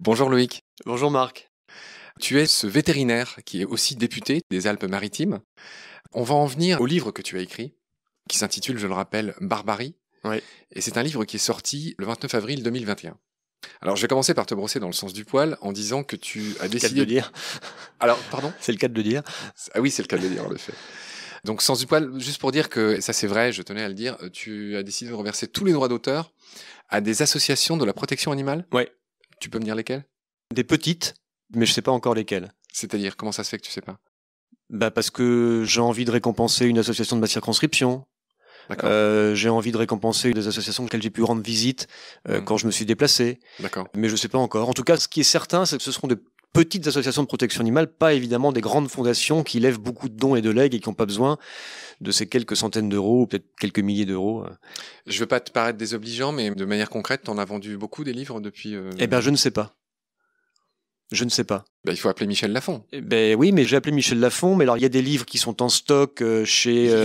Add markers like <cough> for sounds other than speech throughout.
Bonjour Loïc. Bonjour Marc. Tu es ce vétérinaire qui est aussi député des Alpes-Maritimes. On va en venir au livre que tu as écrit, qui s'intitule, je le rappelle, Barbarie. Oui. Et c'est un livre qui est sorti le 29 avril 2021. Alors, je vais commencer par te brosser dans le sens du poil en disant que tu as décidé. de le dire. <laughs> Alors, pardon C'est le cas de le dire. Ah oui, c'est le cas de le dire, en effet. Donc, sens du poil, juste pour dire que, ça c'est vrai, je tenais à le dire, tu as décidé de reverser tous les droits d'auteur à des associations de la protection animale. Oui. Tu peux me dire lesquelles Des petites, mais je ne sais pas encore lesquelles. C'est-à-dire, comment ça se fait que tu sais pas Bah parce que j'ai envie de récompenser une association de ma circonscription. Euh, j'ai envie de récompenser des associations auxquelles j'ai pu rendre visite euh, hmm. quand je me suis déplacé. Mais je ne sais pas encore. En tout cas, ce qui est certain, c'est que ce seront des petites associations de protection animale, pas évidemment des grandes fondations qui lèvent beaucoup de dons et de legs et qui n'ont pas besoin de ces quelques centaines d'euros ou peut-être quelques milliers d'euros. Euh. Je ne veux pas te paraître désobligeant, mais de manière concrète, t'en as vendu beaucoup des livres depuis... Euh, eh bien, je ne sais pas. Je ne sais pas. Bah, il faut appeler Michel Lafont. Eh ben oui, mais j'ai appelé Michel Lafont. Mais alors, il y a des livres qui sont en stock euh, chez euh,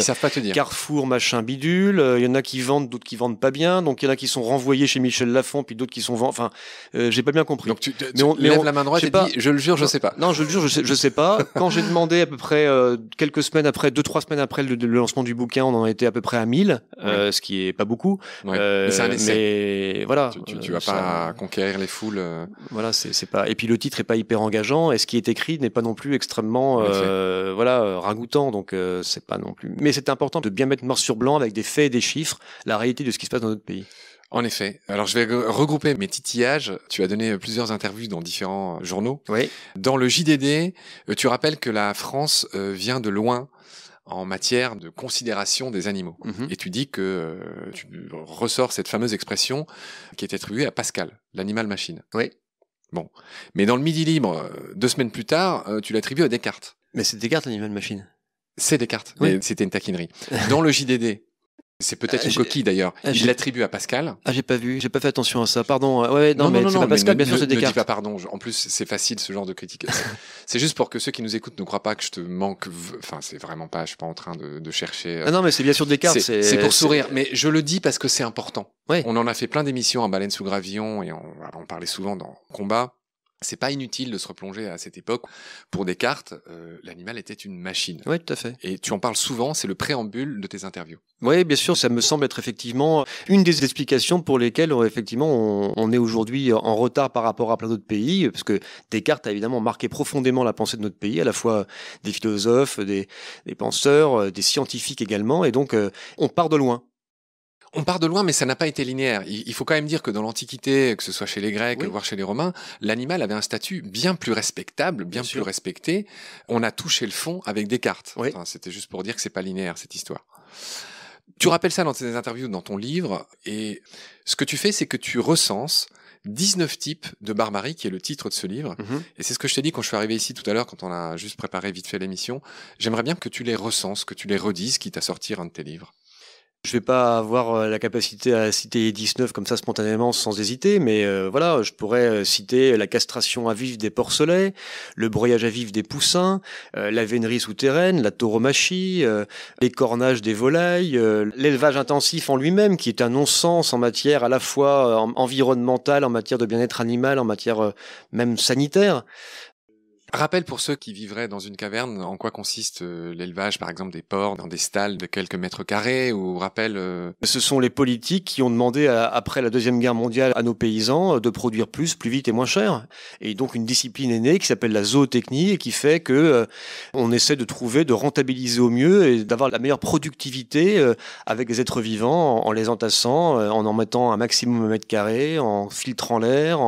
Carrefour, machin, bidule. Euh, il y en a qui vendent, d'autres qui vendent pas bien. Donc, il y en a qui sont renvoyés chez Michel Lafont, puis d'autres qui sont vendus. Enfin, j'ai pas bien compris. Donc, tu, mais la main droite je le jure, je sais pas. Non, je le jure, je sais, sais pas. <laughs> Quand j'ai demandé à peu près quelques semaines après, deux, trois semaines après le, lancement du bouquin, on en était à peu près à 1000, ce qui est pas beaucoup. mais voilà. Tu, vas pas conquérir les foules. Voilà, c'est pas. Et puis, le titre est pas hyper engagé et ce qui est écrit n'est pas non plus extrêmement euh, voilà ragoûtant donc euh, c'est pas non plus mais c'est important de bien mettre noir sur blanc avec des faits et des chiffres la réalité de ce qui se passe dans notre pays. En effet. Alors je vais regrouper mes titillages. Tu as donné euh, plusieurs interviews dans différents journaux. Oui. Dans le JDD, tu rappelles que la France vient de loin en matière de considération des animaux. Mhm. Et tu dis que tu ressors cette fameuse expression qui est attribuée à Pascal, l'animal machine. Oui. Bon. Mais dans le Midi Libre, euh, deux semaines plus tard, euh, tu l'attribues à Descartes. Mais c'est Descartes, l'animal machine. C'est Descartes. mais C'était une taquinerie. Dans le JDD, c'est peut-être euh, une coquille d'ailleurs. Euh, je l'attribue à Pascal. Ah, j'ai pas vu, j'ai pas fait attention à ça. Pardon. Hein. Ouais, non, non non, Pascal, bien sûr, c'est Ne dis pas pardon. En plus, c'est facile ce genre de critique. <laughs> c'est juste pour que ceux qui nous écoutent ne croient pas que je te manque. Enfin, c'est vraiment pas. Je suis pas en train de, chercher. Euh, ah non, mais c'est bien sûr cartes. C'est pour sourire. Mais je le dis parce que c'est important. Ouais. On en a fait plein d'émissions en baleine sous gravillon et on, on parlait souvent dans combat c'est pas inutile de se replonger à cette époque. Pour Descartes, euh, l'animal était une machine. Oui, tout à fait. Et tu en parles souvent, c'est le préambule de tes interviews. Oui, bien sûr, ça me semble être effectivement une des explications pour lesquelles euh, effectivement on, est aujourd'hui en retard par rapport à plein d'autres pays, parce que Descartes a évidemment marqué profondément la pensée de notre pays, à la fois des philosophes, des, penseurs, euh, des scientifiques également, et donc on part de loin on part de loin, mais ça n'a pas été linéaire. Il, faut quand même dire que dans l'Antiquité, que ce soit chez les Grecs, voire chez les Romains, l'animal avait un statut bien plus respectable, bien, plus respecté. On a touché le fond avec Descartes. C'était juste pour dire que c'est pas linéaire cette histoire. Tu rappelles ça dans tes interviews, dans ton livre, et ce que tu fais, c'est que tu recenses 19 types de barbarie, qui est le titre de ce livre. Mm-hmm. Et c'est ce que je t'ai dit quand je suis arrivé ici tout à l'heure, quand on a juste préparé vite fait l'émission. J'aimerais bien que tu les recenses, que tu les redises, quitte à sortir un de tes livres. Je vais pas avoir euh, la capacité à citer 19 comme ça spontanément sans hésiter, mais euh, voilà, je pourrais euh, citer la castration à vif des porcelets, le broyage à vif des poussins, la vénerie souterraine, la tauromachie, l'écornage les cornages des volailles, l'élevage intensif en lui-même qui est un non-sens en matière à la fois environnementale, en matière de bien-être animal, en matière même sanitaire. Rappel pour ceux qui vivraient dans une caverne, en quoi consiste euh, l'élevage, par exemple, des porcs dans des stalles de quelques mètres carrés, ou rappel... Euh, Ce sont les politiques qui ont demandé, après la Deuxième Guerre mondiale, à nos paysans euh, de produire plus, plus vite et moins cher. Et donc une discipline est née qui s'appelle la zootechnie et qui fait que on essaie de trouver, de rentabiliser au mieux et d'avoir la meilleure productivité avec les êtres vivants en, les entassant, en en mettant un maximum de mètres carrés, en filtrant l'air.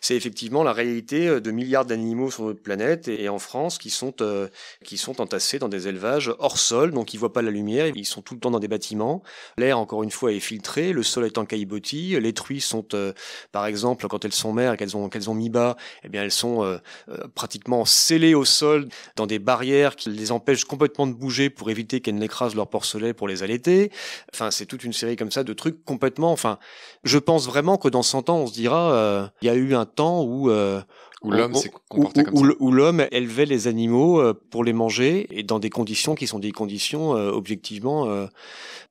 C'est effectivement la réalité de milliards d'animaux sur notre planète et en France qui sont, euh, qui sont entassés dans des élevages hors sol, donc ils voient pas la lumière, ils sont tout le temps dans des bâtiments. L'air, encore une fois, est filtré, le sol est en caillebotis, les truies sont, euh, par exemple, quand elles sont mères qu'elles ont, qu'elles ont mis bas, eh bien elles sont euh, pratiquement scellées au sol dans des barrières qui les empêchent complètement de bouger pour éviter qu'elles n'écrasent leur porcelet pour les allaiter. Enfin, c'est toute une série comme ça de trucs complètement... Enfin, je pense vraiment que dans 100 ans, on se dira, il y a eu un temps où où l'homme s'est comporté comme Où l'homme élevait les animaux euh, pour les manger et dans des conditions qui sont des conditions euh, objectivement euh,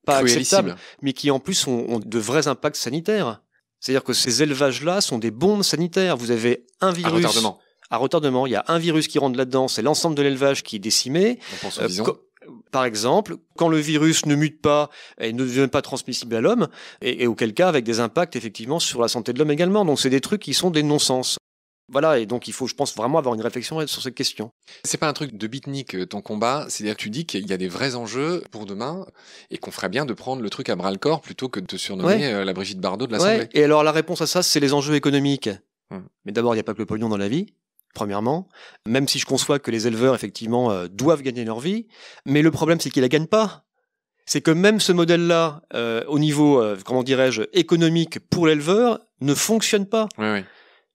pas acceptables, mais qui en plus ont, de vrais impacts sanitaires. C'est-à-dire que ces élevages-là sont des bombes sanitaires. Vous avez un virus. À retardement. À retardement, il y a un virus qui rentre là-dedans, c'est l'ensemble de l'élevage qui est décimé. On pense aux par exemple, quand le virus ne mute pas et ne devient pas transmissible à l'homme, et, et, auquel cas avec des impacts effectivement sur la santé de l'homme également. Donc c'est des trucs qui sont des non-sens. Voilà, et donc il faut, je pense, vraiment avoir une réflexion sur cette question. C'est pas un truc de bitnik euh, ton combat, c'est-à-dire que tu dis qu'il y a des vrais enjeux pour demain et qu'on ferait bien de prendre le truc à bras le corps plutôt que de te surnommer euh, la Brigitte Bardot de l'Assemblée. Ouais. Et alors la réponse à ça, c'est les enjeux économiques. Mmh. Mais d'abord, il n'y a pas que le pognon dans la vie. Premièrement, même si je conçois que les éleveurs, effectivement, euh, doivent gagner leur vie, mais le problème, c'est qu'ils la gagnent pas c'est que même ce modèle-là, au niveau, comment dirais-je, économique pour l'éleveur, ne fonctionne pas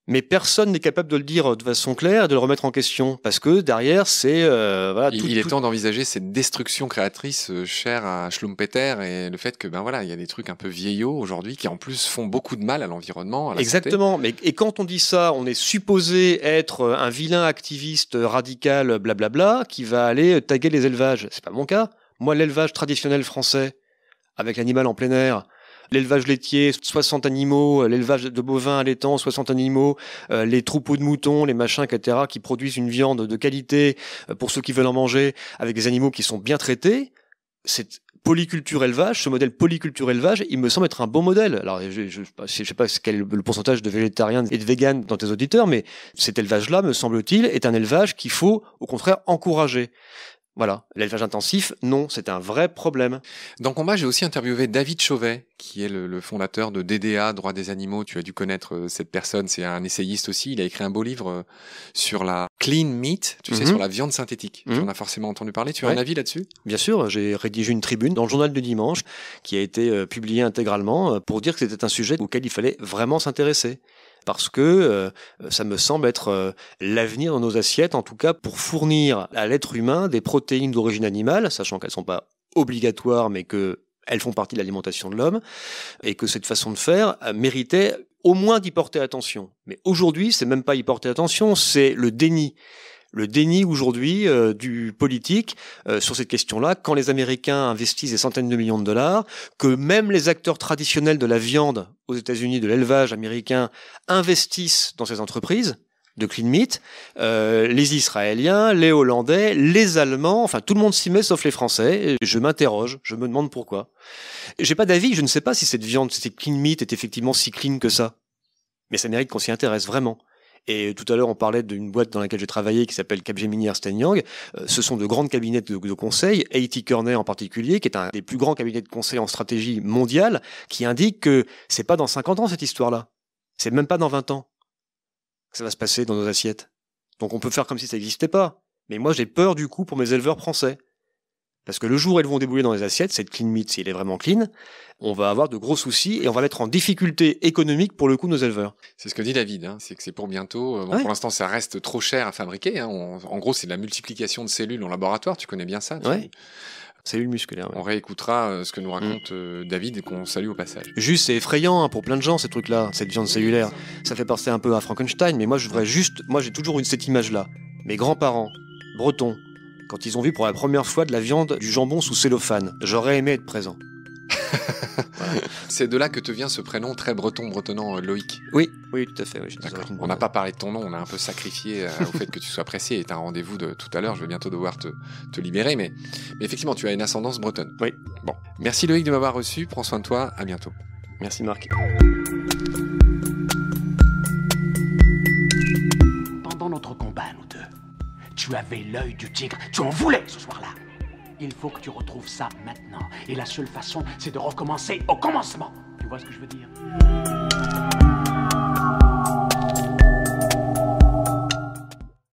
mais personne n'est capable de le dire de façon claire et de le remettre en question parce que derrière c'est euh, il, est temps d'envisager cette destruction créatrice euh, chère à Schlumpeter et le fait que ben voilà il y a des trucs un peu vieillots aujourd'hui qui en plus font beaucoup de mal à l'environnement exactement mais et quand on dit ça on est supposé être euh, un vilain activiste radical blablabla qui va aller taguer les élevages c'est pas mon cas moi l'élevage traditionnel français avec l'animal en plein air l'élevage laitier, 60 animaux, euh, l'élevage de bovins à l'étang, 60 animaux, euh, les troupeaux de moutons, les machins, etc., qui produisent une viande de qualité euh, pour ceux qui veulent en manger, avec des animaux qui sont bien traités. Cette polyculture élevage, ce modèle polyculture élevage, il me semble être un bon modèle. Alors, je, je, sais pas quel est le pourcentage de végétariens et de véganes dans tes auditeurs, mais cet élevage-là, me semble-t-il, est un élevage qu'il faut, au contraire, encourager. Voilà, l'élevage intensif, non, c'est un vrai problème. Dans Combat, j'ai aussi interviewé David Chauvet, qui est le, fondateur de DDA, Droit des animaux. Tu as dû connaître euh, cette personne, c'est un essayiste aussi. Il a écrit un beau livre euh, sur la clean meat, tu sais, mhm. sur la viande synthétique. On Tu mhm. en as forcément entendu parler. Tu as un avis là-dessus Bien sûr, j'ai rédigé une tribune dans le journal du dimanche qui a été euh, publiée intégralement pour dire que c'était un sujet auquel il fallait vraiment s'intéresser parce que euh, ça me semble être euh, l'avenir dans nos assiettes, en tout cas pour fournir à l'être humain des protéines d'origine animale, sachant qu'elles ne sont pas obligatoires, mais qu'elles font partie de l'alimentation de l'homme, et que cette façon de faire euh, méritait au moins d'y porter attention. Mais aujourd'hui, c'est même pas y porter attention, c'est le déni le déni aujourd'hui euh, du politique euh, sur cette question-là, quand les Américains investissent des centaines de millions de dollars, que même les acteurs traditionnels de la viande aux États-Unis, de l'élevage américain, investissent dans ces entreprises de clean meat, euh, les Israéliens, les Hollandais, les Allemands, enfin tout le monde s'y met sauf les Français. Et je m'interroge, je me demande pourquoi. J'ai pas d'avis, je ne sais pas si cette viande, cette clean meat est effectivement si clean que ça. Mais ça mérite qu'on s'y intéresse vraiment. Et tout à l'heure, on parlait d'une boîte dans laquelle j'ai travaillé qui s'appelle Capgemini Ernst Young. Euh, ce sont de grandes cabinets de, conseil, A.T. Kearney en particulier, qui est un des plus grands cabinets de conseil en stratégie mondiale, qui indique que c'est pas dans 50 ans cette histoire-là. C'est même pas dans 20 ans que ça va se passer dans nos assiettes. Donc on peut faire comme si ça n'existait pas. Mais moi, j'ai peur du coup pour mes éleveurs français. Parce que le jour où elles vont débouler dans les assiettes, cette clean meat, s'il est vraiment clean, on va avoir de gros soucis et on va mettre en difficulté économique pour le coup nos éleveurs. C'est ce que dit David, hein, c'est que c'est pour bientôt. Euh, pour l'instant, ça reste trop cher à fabriquer. Hein. en gros, c'est de la multiplication de cellules en laboratoire, tu connais bien ça. Oui. Cellules musculaires. On réécoutera euh, ce que nous mm. raconte euh, David et qu'on salue au passage. Juste, c'est effrayant hein, pour plein de gens, ces trucs-là, cette viande cellulaire. Ça fait penser un peu à Frankenstein, mais moi, je voudrais juste. Moi, j'ai toujours eu cette image-là. Mes grands-parents, bretons, quand ils ont vu pour la première fois de la viande, du jambon sous cellophane. J'aurais aimé être présent. <laughs> C'est de là que te vient ce prénom très breton bretonnant euh, Loïc. Oui, oui, tout à fait. on n'a pas parlé de ton nom, on a un peu sacrifié euh, au fait que tu sois pressé et tu as un rendez-vous de tout à l'heure. Je vais bientôt devoir te, te libérer, mais, mais, effectivement, tu as une ascendance bretonne. Oui. Bon, merci Loïc de m'avoir reçu. Prends soin de toi. À bientôt. Merci Marc. Tu avais l'œil du tigre, tu en voulais ce soir-là. Il faut que tu retrouves ça maintenant. Et la seule façon, c'est de recommencer au commencement. Tu vois ce que je veux dire